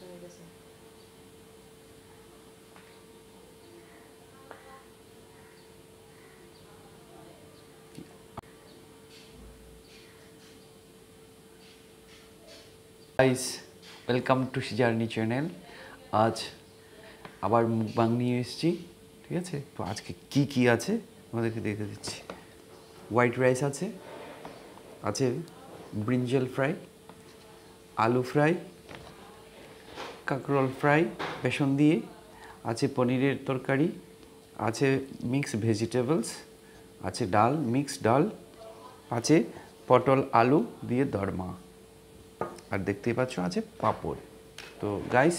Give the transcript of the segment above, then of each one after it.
চলে গেছে guys welcome to journey channel আজ আবার মুখবাং নিয়ে এসেছি ঠিক আছে তো আজকে কি কি আছে আমাদেরকে দেখে দিচ্ছি হোয়াইট রাইস আছে আছে ব্রিঞ্জল ফ্রাই আলু ফ্রাই কাঁকরোল ফ্রাই বেসন দিয়ে আছে পনিরের তরকারি আছে মিক্স ভেজিটেবলস আছে ডাল মিক্স ডাল আছে পটল আলু দিয়ে দরমা আর দেখতেই পাচ্ছ আছে পাপড় তো গাইস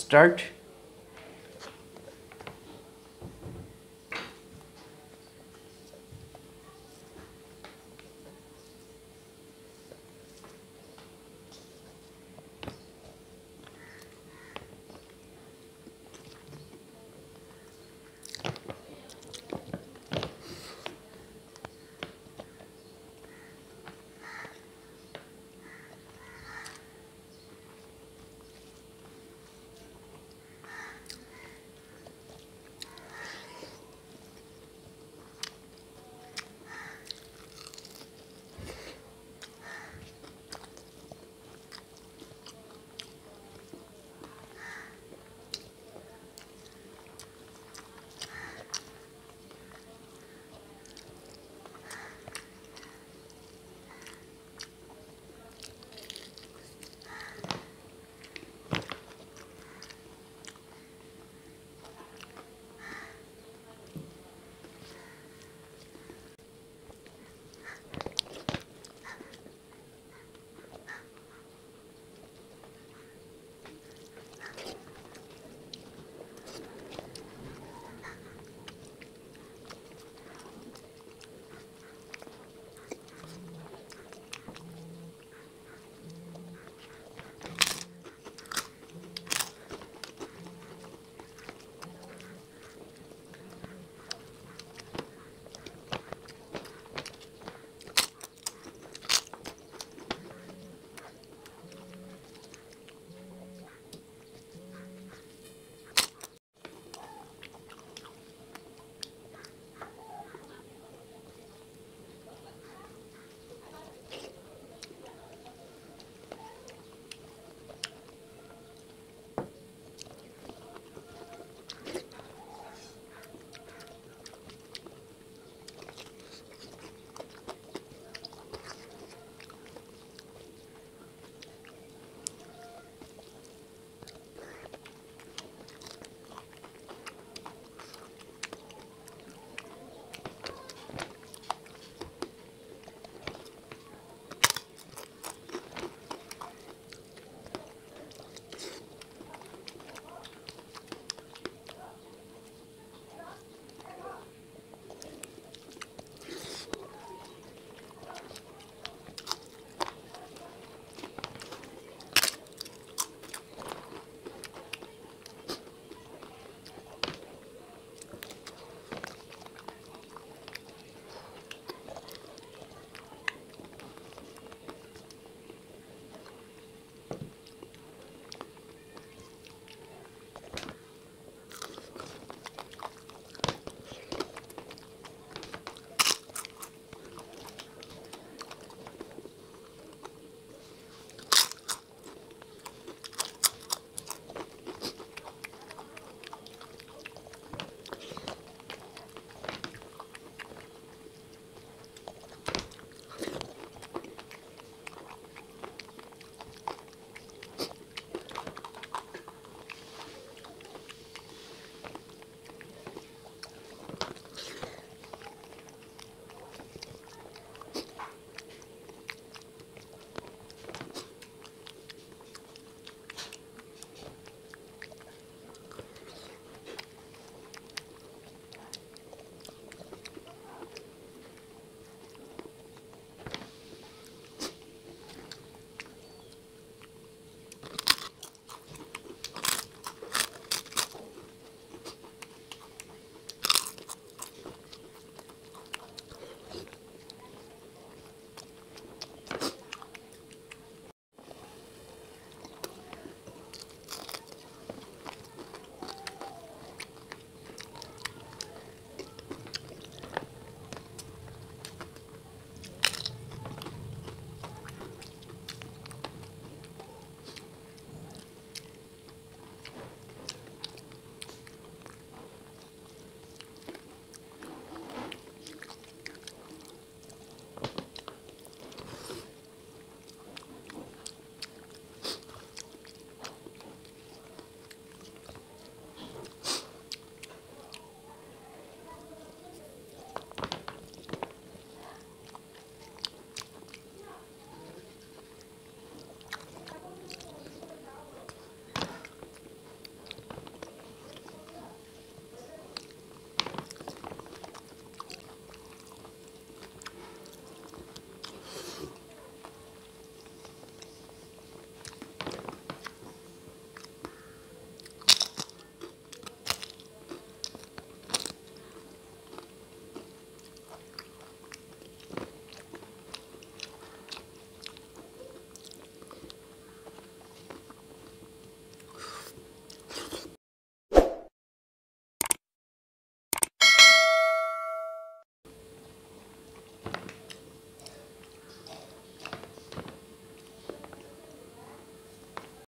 স্টার্ট